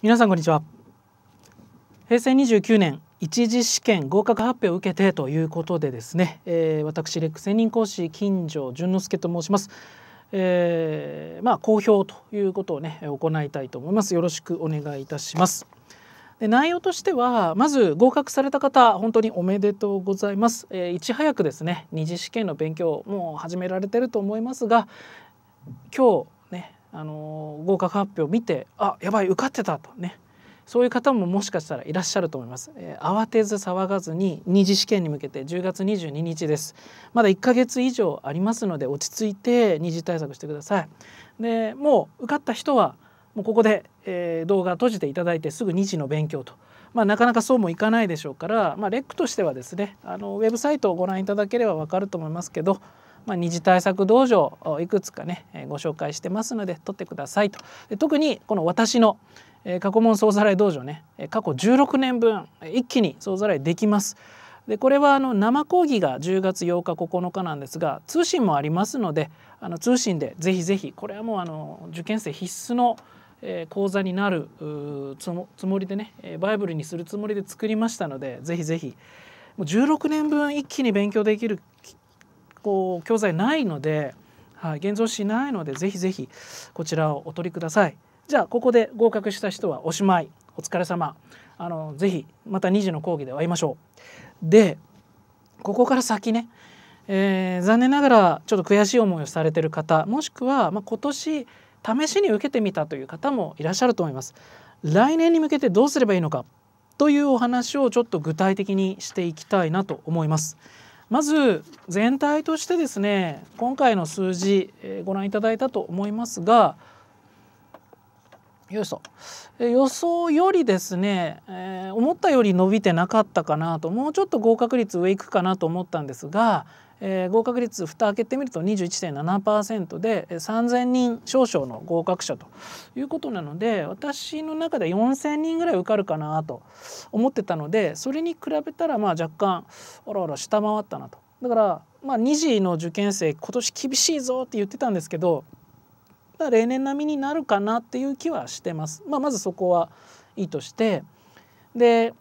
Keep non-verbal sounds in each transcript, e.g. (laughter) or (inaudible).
皆さんこんにちは平成29年一次試験合格発表を受けてということでですね、えー、私レック専任講師金城淳之介と申します、えー、まあ公表ということをね行いたいと思いますよろしくお願いいたしますで内容としてはまず合格された方本当におめでとうございます、えー、いち早くですね二次試験の勉強もう始められてると思いますが今日あの合格発表を見てあやばい受かってたとねそういう方ももしかしたらいらっしゃると思います、えー、慌てず騒がずに二次試験に向けて10月22日ですまだ1ヶ月以上ありますので落ち着いて二次対策してくださいでもう受かった人はもうここで、えー、動画閉じていただいてすぐ二次の勉強とまあ、なかなかそうもいかないでしょうから、まあ、レックとしてはですねあのウェブサイトをご覧いただければ分かると思いますけどまあ、二次対策道場いくつかねご紹介してますので取ってくださいと。で特にこの私の過去問総ざらい道場ね過去16年分一気に総ざらいできます。でこれはあの生講義が10月8日9日なんですが通信もありますのであの通信でぜひぜひこれはもうあの受験生必須の講座になるつもりでねバイブルにするつもりで作りましたのでぜひぜひもう16年分一気に勉強できるこう教材ないので、はい、現像しないのでぜひぜひこちらをお取りください。じゃあここで合格した人はおしまいお疲れ様あのぜひまた2時の講義で会いましょう。でここから先ね、えー、残念ながらちょっと悔しい思いをされてる方もしくは、まあ、今年試しに受けてみたという方もいらっしゃると思います。来年に向けてどうすればいいのかというお話をちょっと具体的にしていきたいなと思います。まず全体としてですね今回の数字、えー、ご覧いただいたと思いますがよいしょ、え予想よりですね、えー、思ったより伸びてなかったかなともうちょっと合格率上いくかなと思ったんですがえー、合格率蓋開けてみると21.7%で3,000人少々の合格者ということなので私の中で4,000人ぐらい受かるかなと思ってたのでそれに比べたらまあ若干あらあら下回ったなと。だからまあ2次の受験生今年厳しいぞって言ってたんですけど例年並みになるかなっていう気はしてます。まあ、まずそこはいいとしてで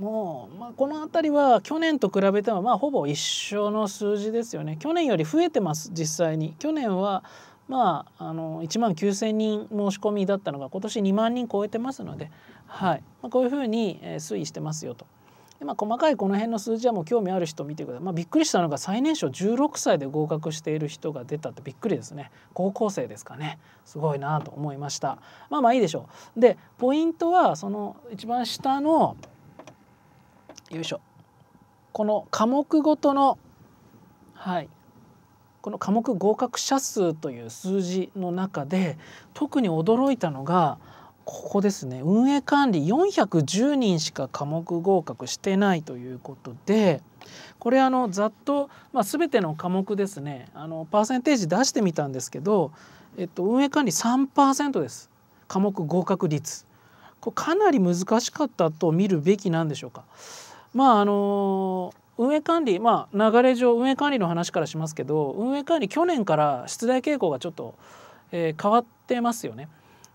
もう、まあ、この辺りは去年と比べてもまあほぼ一緒の数字ですよね去年より増えてます実際に去年はまあ、あの1万9,000人申し込みだったのが今年2万人超えてますので、はいまあ、こういうふうに推移してますよと。でまあ、細かいこの辺の数字はもう興味ある人見てください、まあ、びっくりしたのが最年少16歳で合格している人が出たってびっくりですね高校生ですかねすごいなと思いましたまあまあいいでしょうでポイントはその一番下のよいしょこの科目ごとのはいこの科目合格者数という数字の中で特に驚いたのがここですね運営管理410人しか科目合格してないということでこれあのざっと、まあ、全ての科目ですねあのパーセンテージ出してみたんですけど、えっと、運営管理3%です科目合格率。これかなり難しかったと見るべきなんでしょうか。まああの運営管理まあ流れ上運営管理の話からしますけど運営管理去年から出題傾向がちょっと、えー、変わってますよね。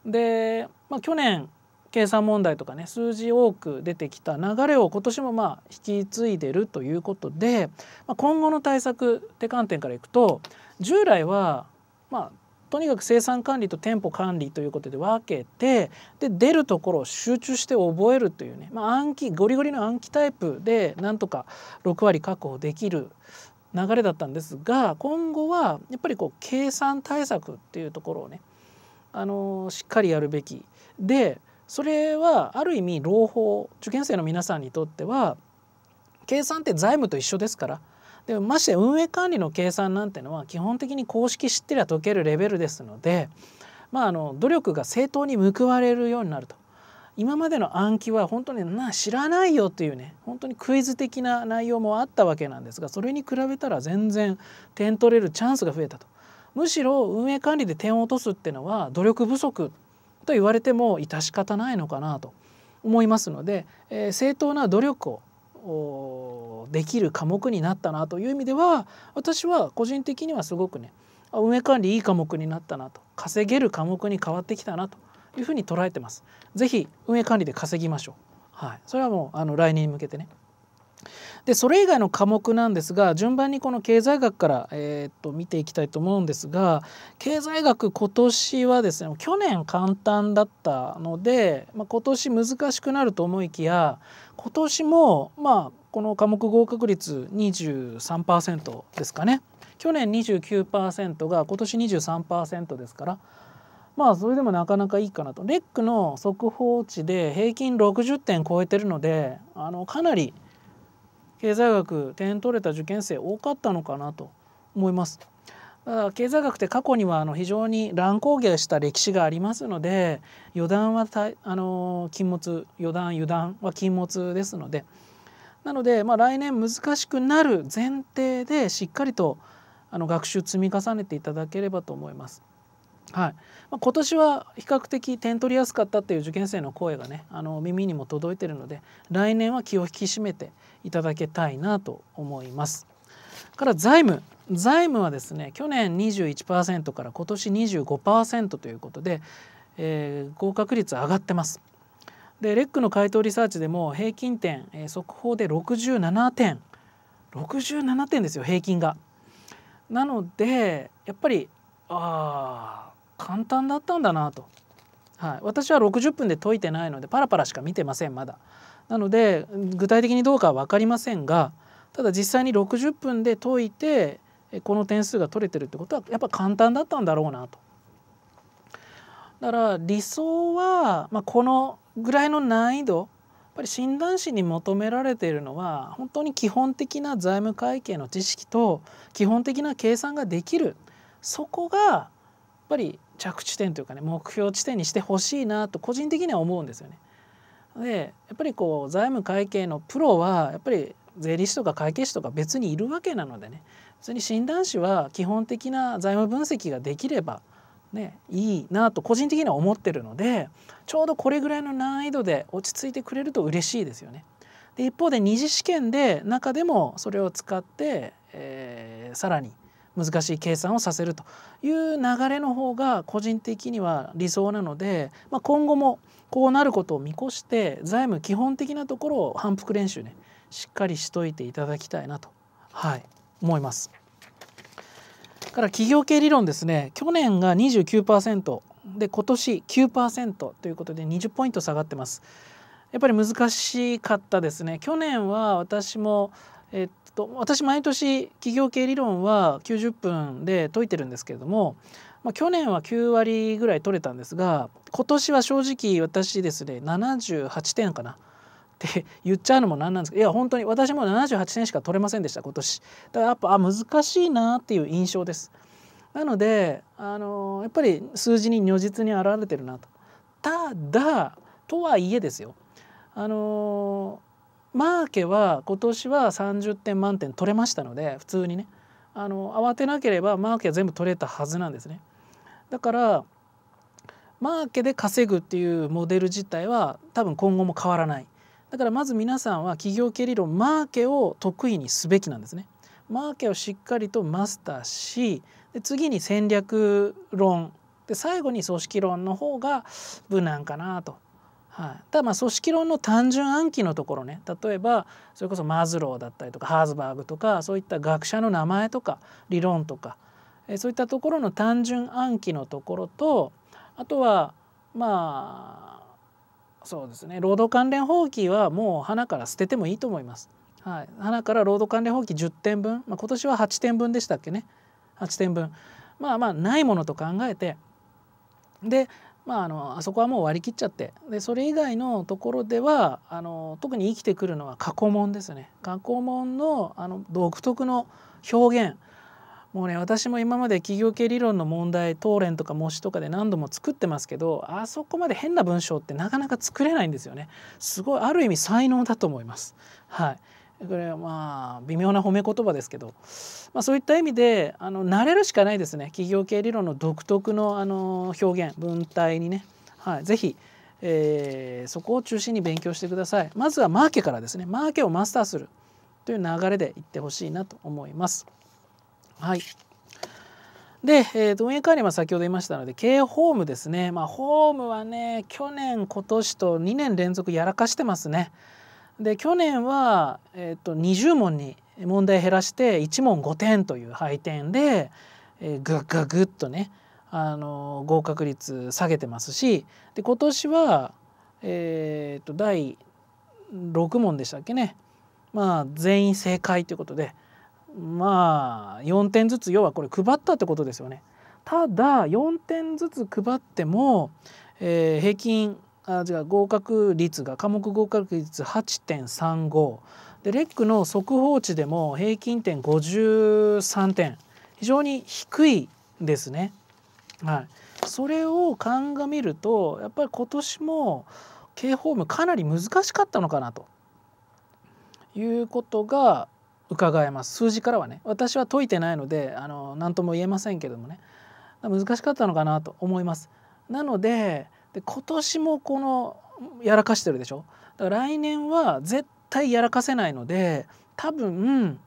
で、まあ、去年計算問題とかね数字多く出てきた流れを今年もまあ引き継いでるということで、まあ、今後の対策って観点からいくと従来はまあとにかく生産管理と店舗管理ということで分けてで出るところを集中して覚えるというね、まあ、暗記ゴリゴリの暗記タイプでなんとか6割確保できる流れだったんですが今後はやっぱりこう計算対策っていうところをねあのしっかりやるべきでそれはある意味朗報受験生の皆さんにとっては計算って財務と一緒ですからでまして運営管理の計算なんてのは基本的に公式知ってりゃ解けるレベルですので、まあ、あの努力が正当に報われるようになると。今までの暗記は本当にな知らないよっていうね本当にクイズ的な内容もあったわけなんですがそれに比べたら全然点取れるチャンスが増えたとむしろ運営管理で点を落とすっていうのは努力不足と言われても致し方ないのかなと思いますので、えー、正当な努力をできる科目になったなという意味では私は個人的にはすごくね運営管理いい科目になったなと稼げる科目に変わってきたなというふうに捉えてます。ぜひ運営管理で稼ぎましょう。はい、それはもうあの来年に向けてねでそれ以外の科目なんですが順番にこの経済学から、えー、と見ていきたいと思うんですが経済学今年はですね去年簡単だったので、まあ、今年難しくなると思いきや今年もまあこの科目合格率23%ですかね去年29%が今年23%ですからまあそれでもなかなかいいかなとレックの速報値で平均60点超えてるのであのかなり経済学点取れた受験生多かったのかなと思います。経済学って過去にはあの非常に乱高下した歴史がありますので予断はあの禁物予断油断は禁物ですのでなので、まあ、来年難しくなる前提でしっかりとあの学習積み重ねていただければと思います。はい、まあ、今年は比較的点取りやすかったっていう受験生の声がねあの耳にも届いてるので来年は気を引き締めていただきたいなと思います。から財務財務はですね去年21%から今年25%ということで、えー、合格率上がってます。でレックの回答リサーチでも平均点、えー、速報で67点67点ですよ平均が。なのでやっぱりああ簡単だったんだなと、はい、私は60分で解いてないのでパラパラしか見てませんまだ。なので具体的にどうかは分かりませんがただ実際に60分で解いてこの点数が取れてるってことはやっぱ簡単だったんだろうなと。だから理想は、まあ、このぐらいの難易度やっぱり診断士に求められているのは本当に基本的な財務会計の知識と基本的な計算ができるそこがぱり着地点というかね目標地点にしてほしいなと個人的には思うんですよね。でやっぱりこう財務会計のプロはやっぱり税理士とか会計士とか別にいるわけなのでね普通に診断士は基本的な財務分析ができれば、ね、いいなと個人的には思ってるのでちょうどこれぐらいの難易度で落ち着いてくれると嬉しいですよね。で一方で二次試験で中でもそれを使って、えー、さらに難しい計算をさせるという流れの方が個人的には理想なので、まあ、今後もこうなることを見越して財務基本的なところを反復練習ねしっかりしといていただきたいなと、はい、思います。から企業系理論ですね去年が29%で今年9%ということで20ポイント下がってます。やっぱり難しかったですね去年は私もえっと私毎年企業経理論は90分で解いてるんですけれども、まあ、去年は9割ぐらい取れたんですが今年は正直私ですね78点かなって言っちゃうのも何なんですけどいや本当に私も78点しか取れませんでした今年だからやっぱあ難しいなっていう印象ですなのであのやっぱり数字に如実に表れてるなとただとはいえですよあのマーケは今年は30点満点取れましたので普通にねあの慌てなければマーケは全部取れたはずなんですね。だからマーケで稼ぐっていうモデル自体は多分今後も変わらないだからまず皆さんは企業経理論マーケを得意にすべきなんですねマーケをしっかりとマスターしで次に戦略論で最後に組織論の方が無難かなとはい、ただまあ組織論の単純暗記のところね例えばそれこそマズローだったりとかハーズバーグとかそういった学者の名前とか理論とかえそういったところの単純暗記のところとあとはまあそうですね労働関連法規はもう花から捨ててもいいと思います。はい、花から労働関連法規10点分、まあ、今年は8点分でしたっけね8点分まあまあないものと考えてでまあ、あのあそこはもう割り切っちゃってでそれ以外のところではあの特に生きてくるのは過去問ですね過去問のあの独特の表現もうね私も今まで企業系理論の問題答練とか模試とかで何度も作ってますけどあそこまで変な文章ってなかなか作れないんですよねすごいある意味才能だと思いますはいこれはまあ微妙な褒め言葉ですけど、まあ、そういった意味であの慣れるしかないですね企業経営理論の独特のあの表現文体にね、はい、ぜひ、えー、そこを中心に勉強してくださいまずはマーケからですねマーケをマスターするという流れでいってほしいなと思います。はいで、えー運営管理は先ほど言いましたので経営ホームですね、まあ、ホームはね去年今年と2年連続やらかしてますね。で去年は、えー、と20問に問題減らして1問5点という配点で、えー、ぐっぐぐっとねあの合格率下げてますしで今年は、えー、と第6問でしたっけね、まあ、全員正解ということでまあ4点ずつ要はこれ配ったってことですよね。ただ4点ずつ配っても、えー、平均あ違う合格率が科目合格率8.35でレックの速報値でも平均点53点非常に低いですね。はい、それを鑑みるとやっぱり今年も K ホームかなり難しかったのかなということが伺えます数字からはね私は解いてないのであの何とも言えませんけどもね難しかったのかなと思います。なのでで今年もこのやらかしてるでしょだから来年は絶対やらかせないので多分、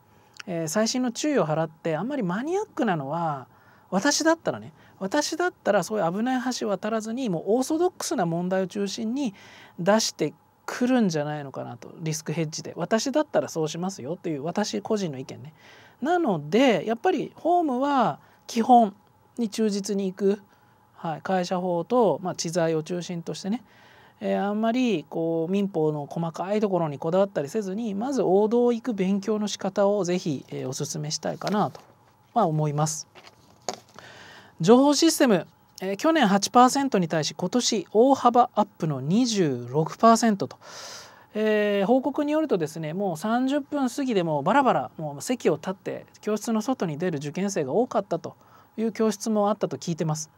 えー、最新の注意を払ってあんまりマニアックなのは私だったらね私だったらそういう危ない橋渡らずにもうオーソドックスな問題を中心に出してくるんじゃないのかなとリスクヘッジで私だったらそうしますよっていう私個人の意見ね。なのでやっぱりホームは基本に忠実にいくはい、会社法と、まあ、知財を中心としてね、えー、あんまりこう民法の細かいところにこだわったりせずにまず王道行く勉強の仕方をぜひ、えー、お勧めしたいかなとあ、思います。情報システム、えー、去年8%に対し今年大幅アップの26%と。えー、報告によるとですねもう30分過ぎでもバラバラもう席を立って教室の外に出る受験生が多かったという教室もあったと聞いてます。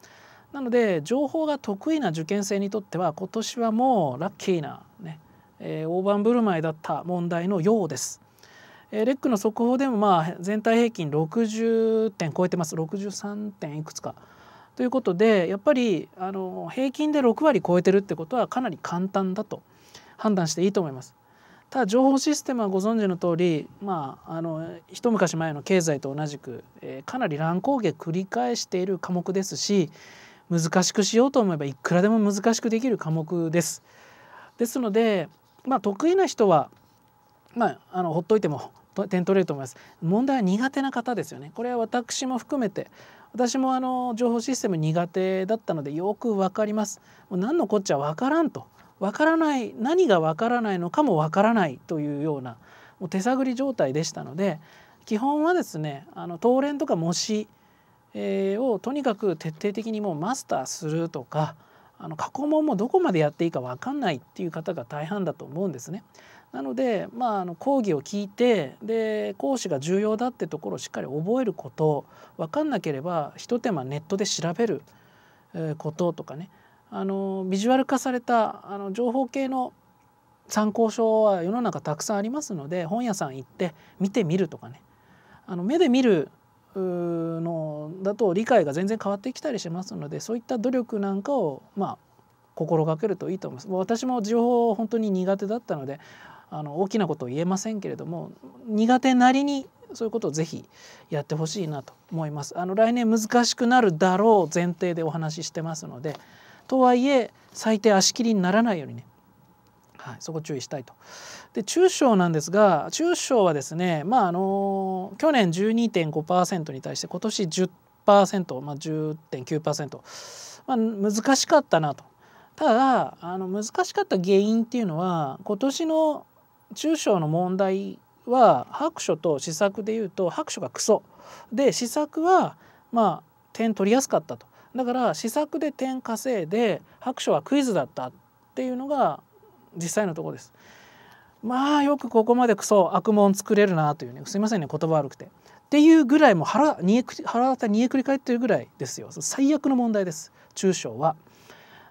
なので情報が得意な受験生にとっては今年はもうラッキーなね、えー、大盤振る舞いだった問題のようです。えー、レックの速報でもまあ全体平均60点超えてます63点いくつか。ということでやっぱりあの平均で6割超えてるってことはかなり簡単だと判断していいと思います。ただ情報システムはご存知の通り、まあ、あの一昔前の経済と同じく、えー、かなり乱高下繰り返している科目ですし難しくしようと思えばいくらでも難しくできる科目です。ですので、まあ、得意な人は、まあ、あのほっといても点取れると思います。問題は苦手な方ですよね。これは私も含めて私もあの情報システム苦手だったのでよく分かります。もう何のこっちゃ分からんと分からない何が分からないのかも分からないというようなもう手探り状態でしたので基本はですねあの東連とか模試をとにかく徹底的にもうマスターするとかあの過去問もどこまでやっていいか分かんないっていう方が大半だと思うんですね。なので、まあ、あの講義を聞いてで講師が重要だってところをしっかり覚えること分かんなければひと手間ネットで調べることとかねあのビジュアル化されたあの情報系の参考書は世の中たくさんありますので本屋さん行って見てみるとかねあの目で見るのだと理解が全然変わってきたりしますのでそういった努力なんかをまあ心がけるといいと思います。私も情報本当に苦手だったのであの大きなことを言えませんけれども苦手なりにそういうことをぜひやってほしいなと思います。あの来年難しくなるだろう前提でお話ししてますのでとはいえ最低足切りにならないようにねはい、そこ注意したいと。で中小なんですが中小はですね、まあ、あの去年12.5%に対して今年10%、まあ、10.9%、まあ、難しかったなと。ただあの難しかった原因っていうのは今年の中小の問題は白書と試作でいうと白書がクソで試作はまあ点取りやすかったとだから試作で点稼いで白書はクイズだったっていうのが実際のとこです。まあよくここまでクソ悪問作れるなというねすいませんね言葉悪くて。っていうぐらいもう腹にえ腹立た煮えくり返ってるぐらいですよ最悪の問題です中小は。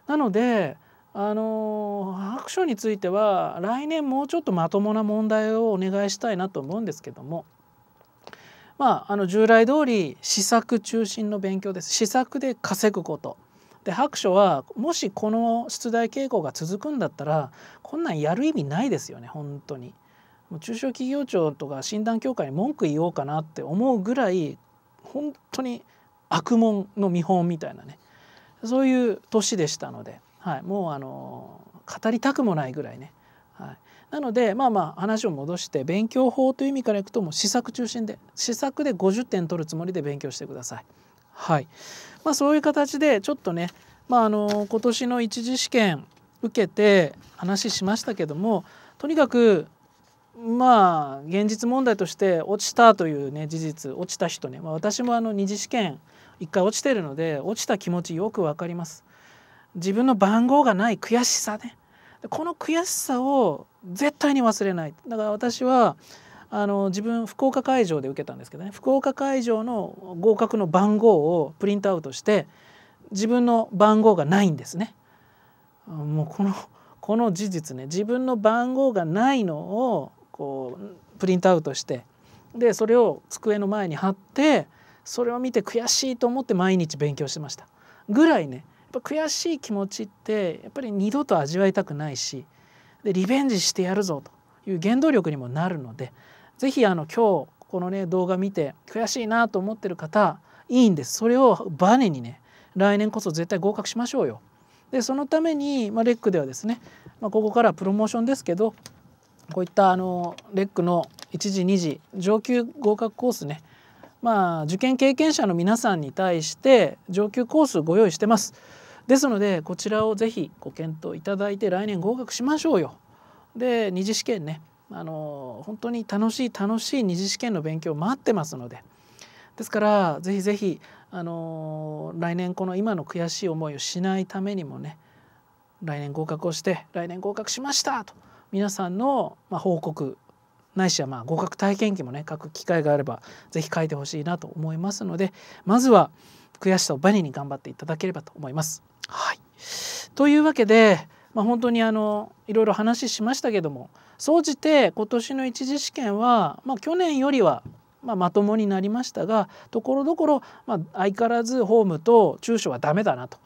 なのであの白書については来年もうちょっとまともな問題をお願いしたいなと思うんですけども。まあ、あの従来通り思索中心の勉強です思索で稼ぐことで白書はもしこの出題傾向が続くんだったらこんなんやる意味ないですよね本当に。中小企業庁とか診断協会に文句言おうかなって思うぐらい本当に悪問の見本みたいなねそういう年でしたので、はい、もうあの語りたくもないぐらいね。はい、なのでまあまあ話を戻して勉強法という意味からいくともう試作中心で試作で50点取るつもりで勉強してください。はいまあ、そういう形でちょっとね、まあ、あの今年の一次試験受けて話しましたけどもとにかくまあ現実問題として落ちたというね事実落ちた人ね、まあ、私もあの二次試験1回落ちてるので落ちた気持ちよく分かります。自分の番号がない悔しさねこの悔しさを絶対に忘れないだから私はあの自分福岡会場で受けたんですけどね福岡会場の合格の番号をプリントアウトして自分の番号がないんですね。もうこの (laughs) この事実ね自分の番号がないのをこうプリントアウトしてでそれを机の前に貼ってそれを見て悔しいと思って毎日勉強してましたぐらいねやっぱ悔しい気持ちってやっぱり二度と味わいたくないしでリベンジしてやるぞという原動力にもなるのでぜひあの今日このね動画見て悔しいなと思ってる方いいんですそれをバネにね来年こそ絶対合格しましょうよ。でそのために、まあ、レックではですね、まあ、ここからプロモーションですけどこういったあのレックの1時2時上級合格コースねまあ受験経験者の皆さんに対して上級コースご用意してます。ですのでこちらをぜひご検討いただいて来年合格しましょうよ。で二次試験ねあの本当に楽しい楽しい二次試験の勉強を待ってますのでですからぜひぜひあの来年この今の悔しい思いをしないためにもね来年合格をして来年合格しましたと皆さんの、まあ、報告ないしはまあ合格体験記もね書く機会があれば是非書いてほしいなと思いますのでまずは悔しさをバネに頑張っていただければと思います。はい、というわけでまあ、本当にあのいろいろ話しましたけども総じて今年の一次試験は、まあ、去年よりはまあ、まともになりましたがところどころ、まあ、相変わらずホームと中小はダメだなと、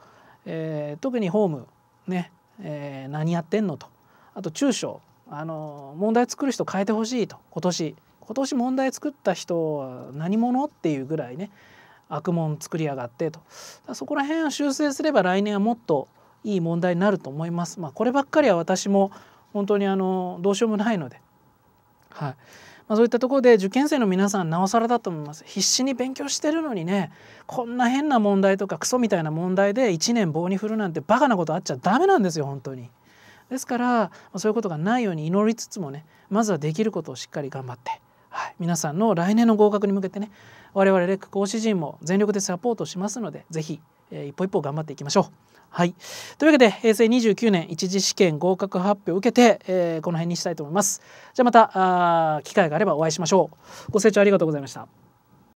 えー、特にホームね、えー、何やってんのとあと中小あの問題作る人変えてほしいと今年今年問題作った人は何者っていうぐらいね悪問作りやがってとそこら辺を修正すれば来年はもっといい問題になると思います。まあ、こればっかりは私も本当にあのどうしようもないので、はいまあ、そういったところで受験生の皆さんなおさらだと思います必死に勉強してるのにねこんな変な問題とかクソみたいな問題で1年棒に振るなんてバカなことあっちゃダメなんですよ本当に。ですからそういうことがないように祈りつつもねまずはできることをしっかり頑張って、はい、皆さんの来年の合格に向けてね我々レック講師陣も全力でサポートしますので是非え一歩一歩頑張っていきましょう。はい、というわけで平成29年一次試験合格発表を受けて、えー、この辺にしたいと思います。じゃあまたあ機会があればお会いしましょう。ご清聴ありがとうございました。